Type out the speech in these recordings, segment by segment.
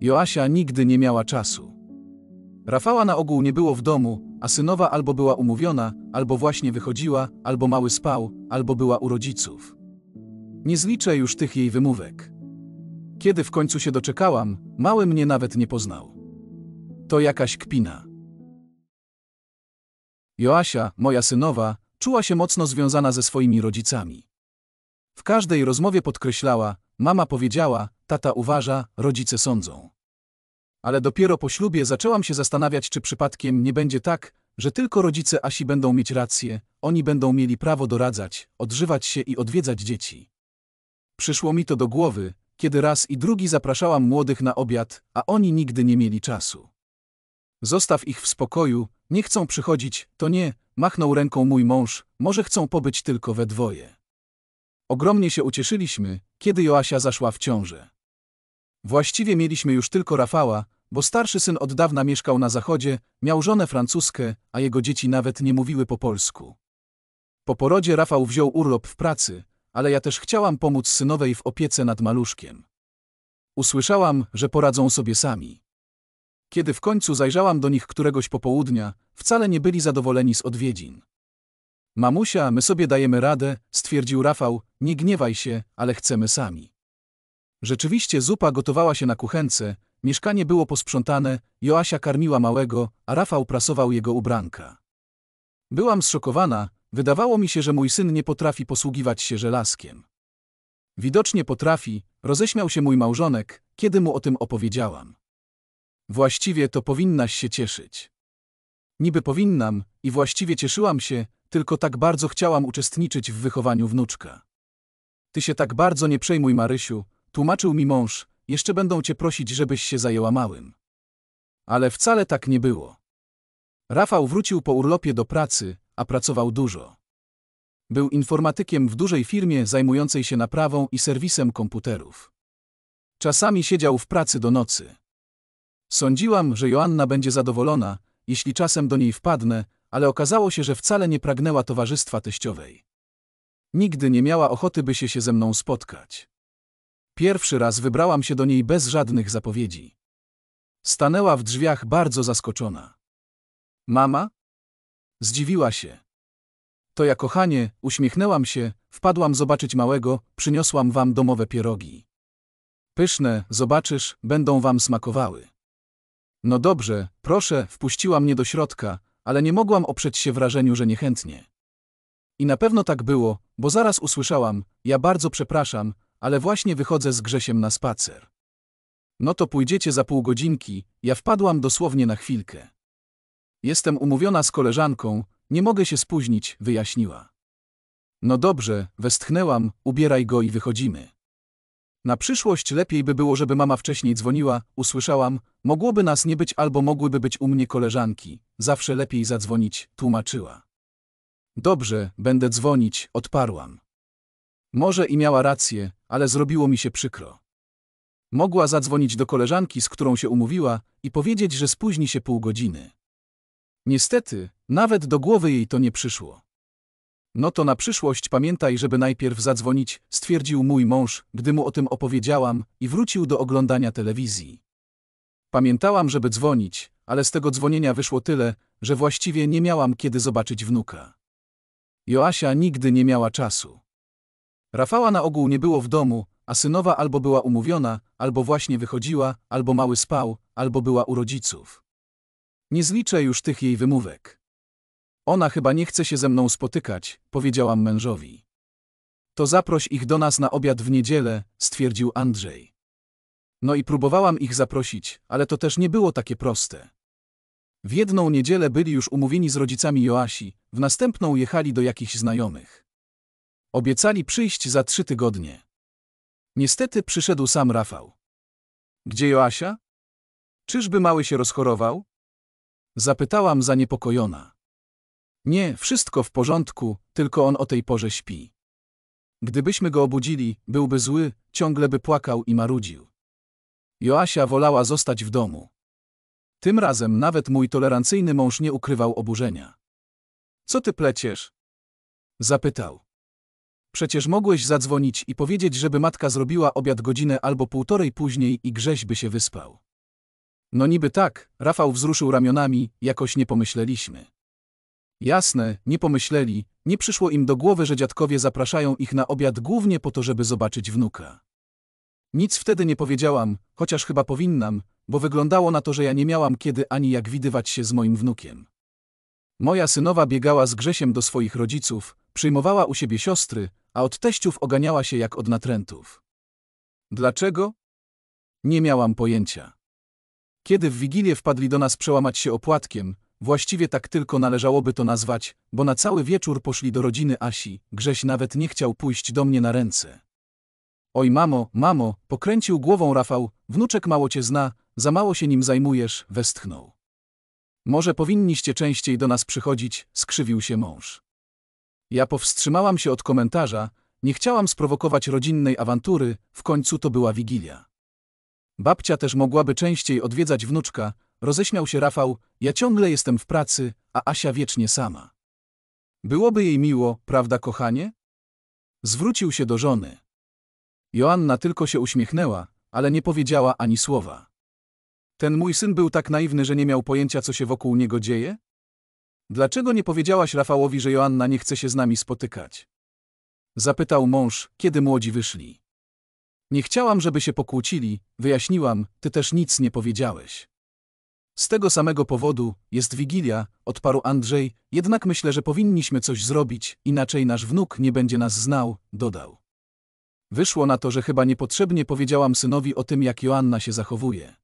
Joasia nigdy nie miała czasu. Rafała na ogół nie było w domu, a synowa albo była umówiona, albo właśnie wychodziła, albo mały spał, albo była u rodziców. Nie zliczę już tych jej wymówek. Kiedy w końcu się doczekałam, mały mnie nawet nie poznał. To jakaś kpina. Joasia, moja synowa, czuła się mocno związana ze swoimi rodzicami. W każdej rozmowie podkreślała, mama powiedziała, Tata uważa, rodzice sądzą. Ale dopiero po ślubie zaczęłam się zastanawiać, czy przypadkiem nie będzie tak, że tylko rodzice Asi będą mieć rację, oni będą mieli prawo doradzać, odżywać się i odwiedzać dzieci. Przyszło mi to do głowy, kiedy raz i drugi zapraszałam młodych na obiad, a oni nigdy nie mieli czasu. Zostaw ich w spokoju, nie chcą przychodzić, to nie, machnął ręką mój mąż, może chcą pobyć tylko we dwoje. Ogromnie się ucieszyliśmy, kiedy Joasia zaszła w ciążę. Właściwie mieliśmy już tylko Rafała, bo starszy syn od dawna mieszkał na zachodzie, miał żonę francuskę, a jego dzieci nawet nie mówiły po polsku. Po porodzie Rafał wziął urlop w pracy, ale ja też chciałam pomóc synowej w opiece nad maluszkiem. Usłyszałam, że poradzą sobie sami. Kiedy w końcu zajrzałam do nich któregoś popołudnia, wcale nie byli zadowoleni z odwiedzin. Mamusia, my sobie dajemy radę, stwierdził Rafał, nie gniewaj się, ale chcemy sami. Rzeczywiście zupa gotowała się na kuchence, mieszkanie było posprzątane, Joasia karmiła małego, a Rafał prasował jego ubranka. Byłam zszokowana, wydawało mi się, że mój syn nie potrafi posługiwać się żelazkiem. Widocznie potrafi, roześmiał się mój małżonek, kiedy mu o tym opowiedziałam. Właściwie to powinnaś się cieszyć. Niby powinnam, i właściwie cieszyłam się, tylko tak bardzo chciałam uczestniczyć w wychowaniu wnuczka. Ty się tak bardzo nie przejmuj, Marysiu, Tłumaczył mi mąż, jeszcze będą cię prosić, żebyś się zajęła małym. Ale wcale tak nie było. Rafał wrócił po urlopie do pracy, a pracował dużo. Był informatykiem w dużej firmie zajmującej się naprawą i serwisem komputerów. Czasami siedział w pracy do nocy. Sądziłam, że Joanna będzie zadowolona, jeśli czasem do niej wpadnę, ale okazało się, że wcale nie pragnęła towarzystwa teściowej. Nigdy nie miała ochoty, by się, się ze mną spotkać. Pierwszy raz wybrałam się do niej bez żadnych zapowiedzi. Stanęła w drzwiach bardzo zaskoczona. Mama? Zdziwiła się. To ja, kochanie, uśmiechnęłam się, wpadłam zobaczyć małego, przyniosłam wam domowe pierogi. Pyszne, zobaczysz, będą wam smakowały. No dobrze, proszę, wpuściła mnie do środka, ale nie mogłam oprzeć się wrażeniu, że niechętnie. I na pewno tak było, bo zaraz usłyszałam, ja bardzo przepraszam, ale właśnie wychodzę z Grzesiem na spacer. No to pójdziecie za pół godzinki, ja wpadłam dosłownie na chwilkę. Jestem umówiona z koleżanką, nie mogę się spóźnić, wyjaśniła. No dobrze, westchnęłam, ubieraj go i wychodzimy. Na przyszłość lepiej by było, żeby mama wcześniej dzwoniła, usłyszałam, mogłoby nas nie być albo mogłyby być u mnie koleżanki, zawsze lepiej zadzwonić, tłumaczyła. Dobrze, będę dzwonić, odparłam. Może i miała rację, ale zrobiło mi się przykro. Mogła zadzwonić do koleżanki, z którą się umówiła, i powiedzieć, że spóźni się pół godziny. Niestety, nawet do głowy jej to nie przyszło. No to na przyszłość pamiętaj, żeby najpierw zadzwonić, stwierdził mój mąż, gdy mu o tym opowiedziałam i wrócił do oglądania telewizji. Pamiętałam, żeby dzwonić, ale z tego dzwonienia wyszło tyle, że właściwie nie miałam kiedy zobaczyć wnuka. Joasia nigdy nie miała czasu. Rafała na ogół nie było w domu, a synowa albo była umówiona, albo właśnie wychodziła, albo mały spał, albo była u rodziców. Nie zliczę już tych jej wymówek. Ona chyba nie chce się ze mną spotykać, powiedziałam mężowi. To zaproś ich do nas na obiad w niedzielę, stwierdził Andrzej. No i próbowałam ich zaprosić, ale to też nie było takie proste. W jedną niedzielę byli już umówieni z rodzicami Joasi, w następną jechali do jakichś znajomych. Obiecali przyjść za trzy tygodnie. Niestety przyszedł sam Rafał. Gdzie Joasia? Czyżby mały się rozchorował? Zapytałam zaniepokojona. Nie, wszystko w porządku, tylko on o tej porze śpi. Gdybyśmy go obudzili, byłby zły, ciągle by płakał i marudził. Joasia wolała zostać w domu. Tym razem nawet mój tolerancyjny mąż nie ukrywał oburzenia. Co ty pleciesz? Zapytał. Przecież mogłeś zadzwonić i powiedzieć, żeby matka zrobiła obiad godzinę albo półtorej później i Grześ by się wyspał. No niby tak, Rafał wzruszył ramionami, jakoś nie pomyśleliśmy. Jasne, nie pomyśleli, nie przyszło im do głowy, że dziadkowie zapraszają ich na obiad głównie po to, żeby zobaczyć wnuka. Nic wtedy nie powiedziałam, chociaż chyba powinnam, bo wyglądało na to, że ja nie miałam kiedy ani jak widywać się z moim wnukiem. Moja synowa biegała z Grzesiem do swoich rodziców, Przyjmowała u siebie siostry, a od teściów oganiała się jak od natrętów. Dlaczego? Nie miałam pojęcia. Kiedy w Wigilię wpadli do nas przełamać się opłatkiem, właściwie tak tylko należałoby to nazwać, bo na cały wieczór poszli do rodziny Asi, Grześ nawet nie chciał pójść do mnie na ręce. Oj mamo, mamo, pokręcił głową Rafał, wnuczek mało cię zna, za mało się nim zajmujesz, westchnął. Może powinniście częściej do nas przychodzić, skrzywił się mąż. Ja powstrzymałam się od komentarza, nie chciałam sprowokować rodzinnej awantury, w końcu to była wigilia. Babcia też mogłaby częściej odwiedzać wnuczka, roześmiał się Rafał, ja ciągle jestem w pracy, a Asia wiecznie sama. Byłoby jej miło, prawda kochanie? Zwrócił się do żony. Joanna tylko się uśmiechnęła, ale nie powiedziała ani słowa. Ten mój syn był tak naiwny, że nie miał pojęcia, co się wokół niego dzieje? Dlaczego nie powiedziałaś Rafałowi, że Joanna nie chce się z nami spotykać? Zapytał mąż, kiedy młodzi wyszli. Nie chciałam, żeby się pokłócili, wyjaśniłam, ty też nic nie powiedziałeś. Z tego samego powodu, jest Wigilia, odparł Andrzej, jednak myślę, że powinniśmy coś zrobić, inaczej nasz wnuk nie będzie nas znał, dodał. Wyszło na to, że chyba niepotrzebnie powiedziałam synowi o tym, jak Joanna się zachowuje.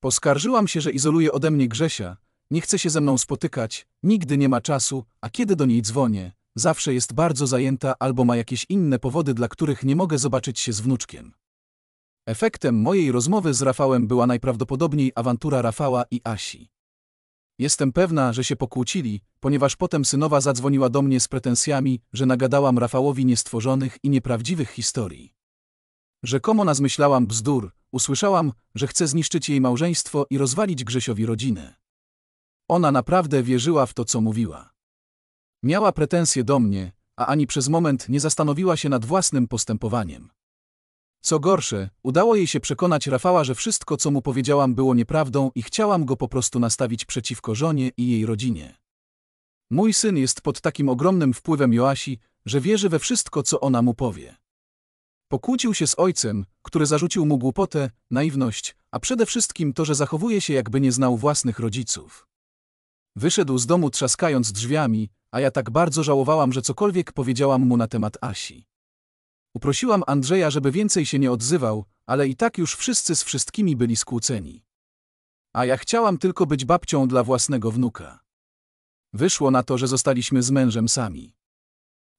Poskarżyłam się, że izoluje ode mnie Grzesia, nie chce się ze mną spotykać, nigdy nie ma czasu, a kiedy do niej dzwonię, zawsze jest bardzo zajęta albo ma jakieś inne powody, dla których nie mogę zobaczyć się z wnuczkiem. Efektem mojej rozmowy z Rafałem była najprawdopodobniej awantura Rafała i Asi. Jestem pewna, że się pokłócili, ponieważ potem synowa zadzwoniła do mnie z pretensjami, że nagadałam Rafałowi niestworzonych i nieprawdziwych historii. Rzekomo nazmyślałam bzdur, usłyszałam, że chce zniszczyć jej małżeństwo i rozwalić Grzesiowi rodzinę. Ona naprawdę wierzyła w to, co mówiła. Miała pretensje do mnie, a ani przez moment nie zastanowiła się nad własnym postępowaniem. Co gorsze, udało jej się przekonać Rafała, że wszystko, co mu powiedziałam, było nieprawdą i chciałam go po prostu nastawić przeciwko żonie i jej rodzinie. Mój syn jest pod takim ogromnym wpływem Joasi, że wierzy we wszystko, co ona mu powie. Pokłócił się z ojcem, który zarzucił mu głupotę, naiwność, a przede wszystkim to, że zachowuje się jakby nie znał własnych rodziców. Wyszedł z domu trzaskając drzwiami, a ja tak bardzo żałowałam, że cokolwiek powiedziałam mu na temat Asi. Uprosiłam Andrzeja, żeby więcej się nie odzywał, ale i tak już wszyscy z wszystkimi byli skłóceni. A ja chciałam tylko być babcią dla własnego wnuka. Wyszło na to, że zostaliśmy z mężem sami.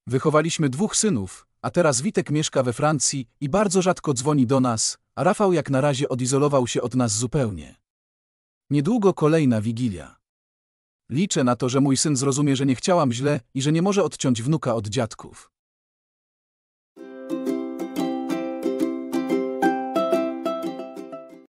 Wychowaliśmy dwóch synów, a teraz Witek mieszka we Francji i bardzo rzadko dzwoni do nas, a Rafał jak na razie odizolował się od nas zupełnie. Niedługo kolejna wigilia. Liczę na to, że mój syn zrozumie, że nie chciałam źle i że nie może odciąć wnuka od dziadków.